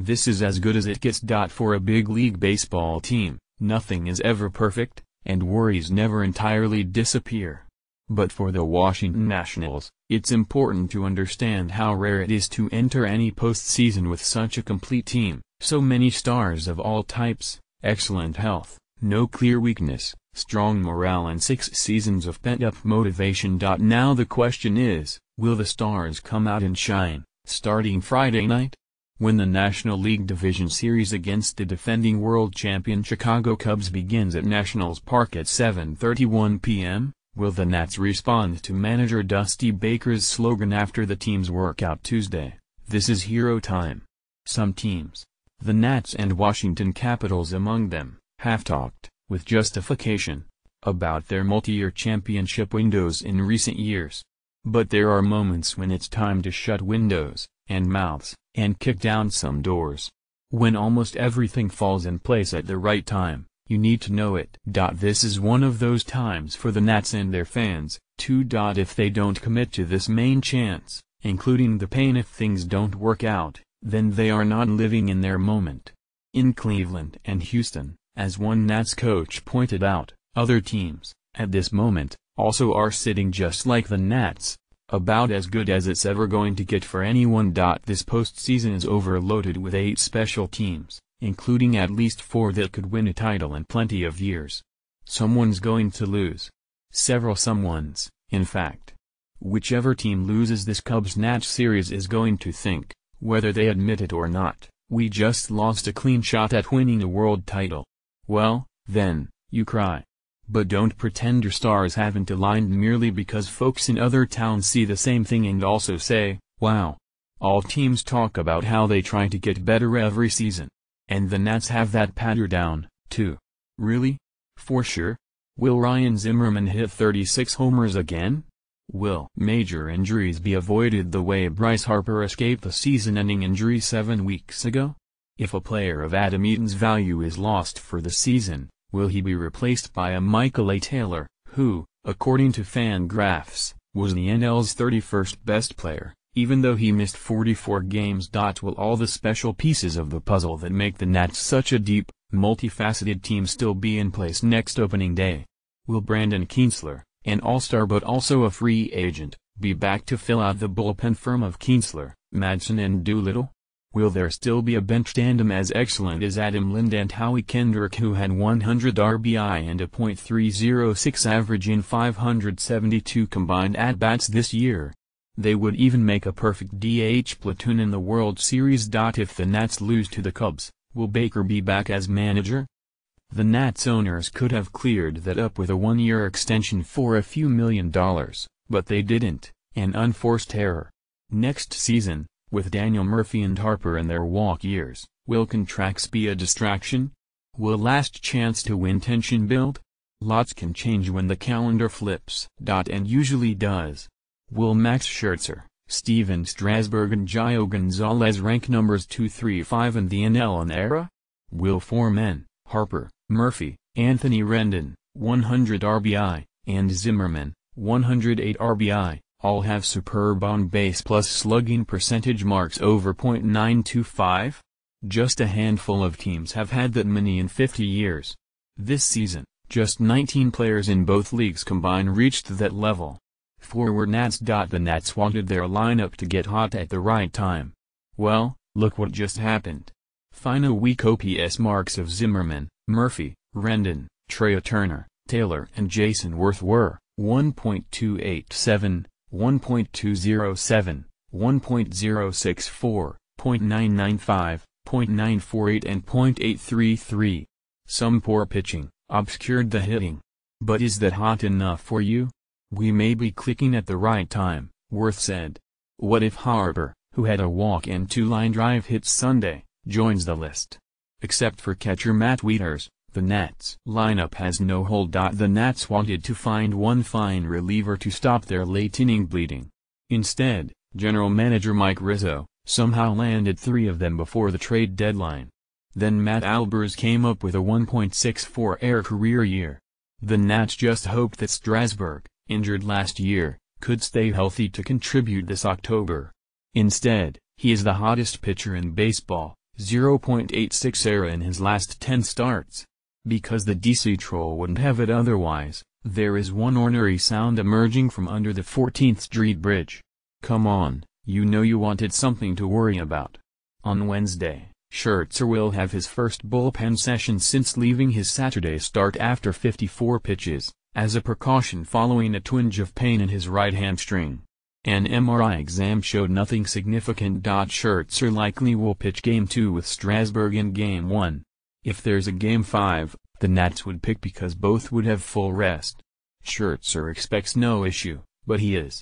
This is as good as it gets. For a big league baseball team, nothing is ever perfect, and worries never entirely disappear. But for the Washington Nationals, it's important to understand how rare it is to enter any postseason with such a complete team, so many stars of all types, excellent health, no clear weakness, strong morale and six seasons of pent-up motivation. Now the question is, will the stars come out and shine, starting Friday night? when the National League Division Series against the defending world champion Chicago Cubs begins at Nationals Park at 7.31 p.m., will the Nats respond to manager Dusty Baker's slogan after the team's workout Tuesday, this is hero time? Some teams, the Nats and Washington Capitals among them, have talked, with justification, about their multi-year championship windows in recent years. But there are moments when it's time to shut windows, and mouths, and kick down some doors. When almost everything falls in place at the right time, you need to know it. This is one of those times for the Nats and their fans, too. If they don't commit to this main chance, including the pain if things don't work out, then they are not living in their moment. In Cleveland and Houston, as one Nats coach pointed out, other teams, at this moment, also are sitting just like the Nats, about as good as it's ever going to get for anyone. This postseason is overloaded with eight special teams, including at least four that could win a title in plenty of years. Someone's going to lose. Several someones, in fact. Whichever team loses this Cubs Natch series is going to think, whether they admit it or not, we just lost a clean shot at winning a world title. Well, then, you cry. But don't pretend your stars haven't aligned merely because folks in other towns see the same thing and also say, wow. All teams talk about how they try to get better every season. And the Nats have that patter down, too. Really? For sure? Will Ryan Zimmerman hit 36 homers again? Will major injuries be avoided the way Bryce Harper escaped the season-ending injury seven weeks ago? If a player of Adam Eaton's value is lost for the season, will he be replaced by a Michael A. Taylor, who, according to Fan Graphs, was the NL's 31st best player, even though he missed 44 games. Will all the special pieces of the puzzle that make the Nats such a deep, multifaceted team still be in place next opening day? Will Brandon Kinsler, an all-star but also a free agent, be back to fill out the bullpen firm of Kinsler, Madsen and Doolittle? Will there still be a bench tandem as excellent as Adam Lind and Howie Kendrick who had 100 RBI and a .306 average in 572 combined at-bats this year? They would even make a perfect DH platoon in the World Series. If the Nats lose to the Cubs, will Baker be back as manager? The Nats owners could have cleared that up with a one-year extension for a few million dollars, but they didn't, an unforced error. Next season, with Daniel Murphy and Harper in their walk years. Will contracts be a distraction? Will last chance to win tension build? Lots can change when the calendar flips. And usually does. Will Max Scherzer, Steven Strasburg and Gio Gonzalez rank numbers 2-3-5 in the in era? Will four men, Harper, Murphy, Anthony Rendon, 100 RBI, and Zimmerman, 108 RBI, all have superb on-base plus slugging percentage marks over .925? Just a handful of teams have had that many in 50 years. This season, just 19 players in both leagues combined reached that level. Forward Nats. The Nats wanted their lineup to get hot at the right time. Well, look what just happened. Final week OPS marks of Zimmerman, Murphy, Rendon, Treya Turner, Taylor and Jason Worth were 1.287, 1.207, 1.064, 0.995, 0.948 and 0.833. Some poor pitching, obscured the hitting. But is that hot enough for you? We may be clicking at the right time, Worth said. What if Harper, who had a walk and two line drive hits Sunday, joins the list? Except for catcher Matt Wieters, the Nats lineup has no hold. The Nats wanted to find one fine reliever to stop their late inning bleeding. Instead, general manager Mike Rizzo somehow landed three of them before the trade deadline. Then Matt Albers came up with a 1.64 air career year. The Nats just hoped that Strasburg, injured last year, could stay healthy to contribute this October. Instead, he is the hottest pitcher in baseball, 0.86 era in his last 10 starts because the DC troll wouldn't have it otherwise, there is one ornery sound emerging from under the 14th Street Bridge. Come on, you know you wanted something to worry about. On Wednesday, Scherzer will have his first bullpen session since leaving his Saturday start after 54 pitches, as a precaution following a twinge of pain in his right hamstring. An MRI exam showed nothing significant. Scherzer likely will pitch Game 2 with Strasburg in Game 1. If there's a Game 5, the Nats would pick because both would have full rest. Scherzer expects no issue, but he is.